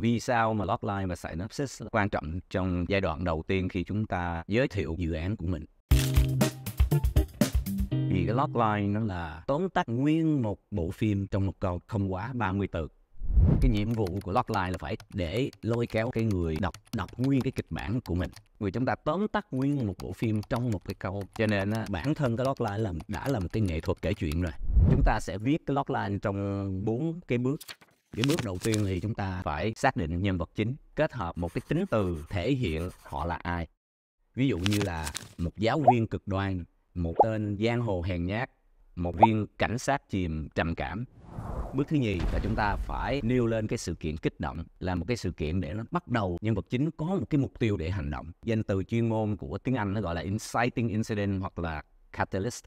vì sao mà Logline và Synopsis quan trọng trong giai đoạn đầu tiên khi chúng ta giới thiệu dự án của mình vì cái logline nó là tóm tắt nguyên một bộ phim trong một câu không quá 30 từ cái nhiệm vụ của logline là phải để lôi kéo cái người đọc đọc nguyên cái kịch bản của mình người chúng ta tóm tắt nguyên một bộ phim trong một cái câu cho nên bản thân cái logline là đã là một cái nghệ thuật kể chuyện rồi chúng ta sẽ viết cái logline trong bốn cái bước cái bước đầu tiên thì chúng ta phải xác định nhân vật chính, kết hợp một cái tính từ thể hiện họ là ai. Ví dụ như là một giáo viên cực đoan, một tên giang hồ hèn nhát, một viên cảnh sát chìm trầm cảm. Bước thứ nhì là chúng ta phải nêu lên cái sự kiện kích động là một cái sự kiện để nó bắt đầu nhân vật chính có một cái mục tiêu để hành động. Danh từ chuyên môn của tiếng Anh nó gọi là inciting incident hoặc là catalyst.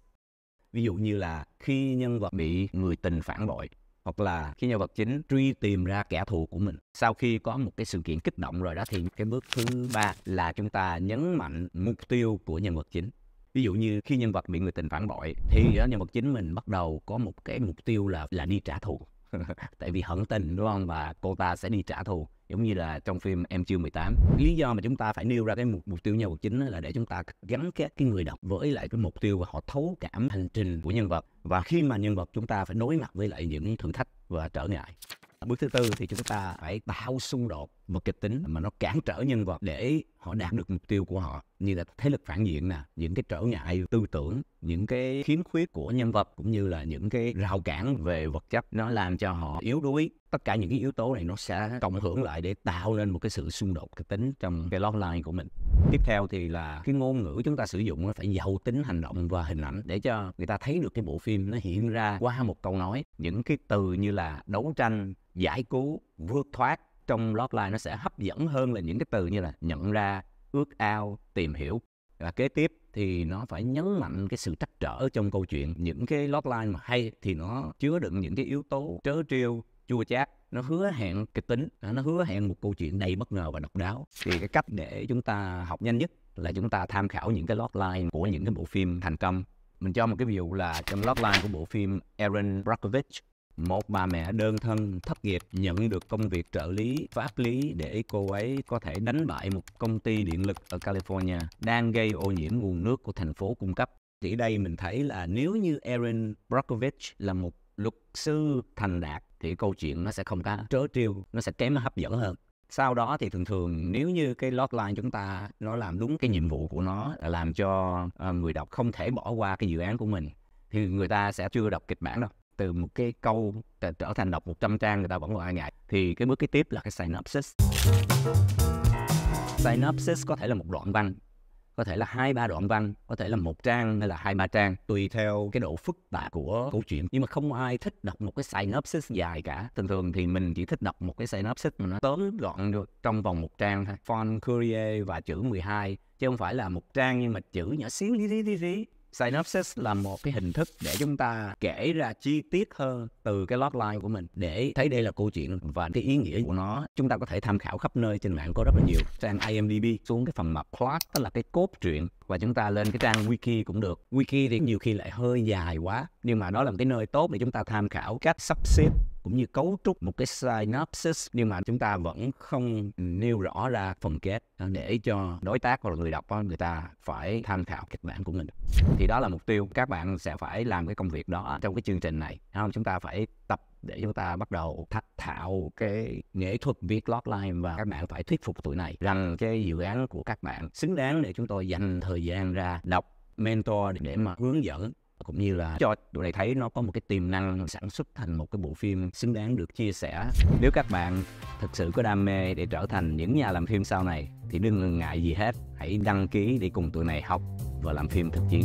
Ví dụ như là khi nhân vật bị người tình phản bội hoặc là khi nhân vật chính truy tìm ra kẻ thù của mình sau khi có một cái sự kiện kích động rồi đó thì cái bước thứ ba là chúng ta nhấn mạnh mục tiêu của nhân vật chính ví dụ như khi nhân vật bị người tình phản bội thì ờ, nhân vật chính mình bắt đầu có một cái mục tiêu là là đi trả thù tại vì hận tình đúng không và cô ta sẽ đi trả thù giống như là trong phim em chưa 18 lý do mà chúng ta phải nêu ra cái mục, mục tiêu nhân vật chính là để chúng ta gắn các cái người đọc với lại cái mục tiêu và họ thấu cảm hành trình của nhân vật và khi mà nhân vật chúng ta phải đối mặt với lại những thử thách và trở ngại bước thứ tư thì chúng ta phải tạo xung đột và kịch tính mà nó cản trở nhân vật để họ đạt được mục tiêu của họ như là thế lực phản diện nè những cái trở ngại tư tưởng những cái khiếm khuyết của nhân vật cũng như là những cái rào cản về vật chất nó làm cho họ yếu đuối tất cả những cái yếu tố này nó sẽ cộng hưởng lại để tạo nên một cái sự xung đột cái tính trong cái logline của mình tiếp theo thì là cái ngôn ngữ chúng ta sử dụng nó phải giàu tính hành động và hình ảnh để cho người ta thấy được cái bộ phim nó hiện ra qua một câu nói những cái từ như là đấu tranh giải cứu vượt thoát trong log nó sẽ hấp dẫn hơn là những cái từ như là nhận ra ước ao tìm hiểu và kế tiếp thì nó phải nhấn mạnh cái sự trắc trở trong câu chuyện những cái logline mà hay thì nó chứa đựng những cái yếu tố trớ trêu chua chát nó hứa hẹn kịch tính à, nó hứa hẹn một câu chuyện đầy bất ngờ và độc đáo thì cái cách để chúng ta học nhanh nhất là chúng ta tham khảo những cái logline của những cái bộ phim thành công mình cho một cái ví dụ là trong logline của bộ phim Aaron Brockovich một bà mẹ đơn thân thất nghiệp nhận được công việc trợ lý pháp lý để cô ấy có thể đánh bại một công ty điện lực ở California đang gây ô nhiễm nguồn nước của thành phố cung cấp. Thì đây mình thấy là nếu như Erin Brockovich là một luật sư thành đạt thì câu chuyện nó sẽ không có trớ trêu, nó sẽ kém hấp dẫn hơn sau đó thì thường thường nếu như cái lotline chúng ta nó làm đúng cái nhiệm vụ của nó là làm cho ờ, người đọc không thể bỏ qua cái dự án của mình thì người ta sẽ chưa đọc kịch bản đâu từ một cái câu trở thành đọc 100 trang người ta vẫn còn ai ngại thì cái bước kế tiếp là cái synopsis synopsis có thể là một đoạn văn có thể là hai ba đoạn văn có thể là một trang hay là hai ba trang tùy theo cái độ phức tạp của câu chuyện nhưng mà không ai thích đọc một cái synopsis dài cả thường thường thì mình chỉ thích đọc một cái synopsis mà nó tóm gọn được trong vòng một trang thôi font Courier và chữ 12 chứ không phải là một trang nhưng mà chữ nhỏ xíu tí tí lý Synopsis là một cái hình thức để chúng ta kể ra chi tiết hơn từ cái logline của mình để thấy đây là câu chuyện và cái ý nghĩa của nó. Chúng ta có thể tham khảo khắp nơi trên mạng có rất là nhiều. Trang IMDb xuống cái phần mà plot tức là cái cốt truyện và chúng ta lên cái trang wiki cũng được. Wiki thì nhiều khi lại hơi dài quá nhưng mà đó là một cái nơi tốt để chúng ta tham khảo cách sắp xếp cũng như cấu trúc một cái synopsis nhưng mà chúng ta vẫn không nêu rõ ra phần kết à, để cho đối tác hoặc là người đọc người ta phải tham khảo kịch bản của mình thì đó là mục tiêu các bạn sẽ phải làm cái công việc đó trong cái chương trình này chúng ta phải tập để chúng ta bắt đầu thách thạo cái nghệ thuật viết lót line và các bạn phải thuyết phục tụi này rằng cái dự án của các bạn xứng đáng để chúng tôi dành thời gian ra đọc mentor để mà hướng dẫn cũng như là cho tụi này thấy nó có một cái tiềm năng sản xuất thành một cái bộ phim xứng đáng được chia sẻ nếu các bạn thực sự có đam mê để trở thành những nhà làm phim sau này thì đừng ngại gì hết hãy đăng ký để cùng tụi này học và làm phim thực chiến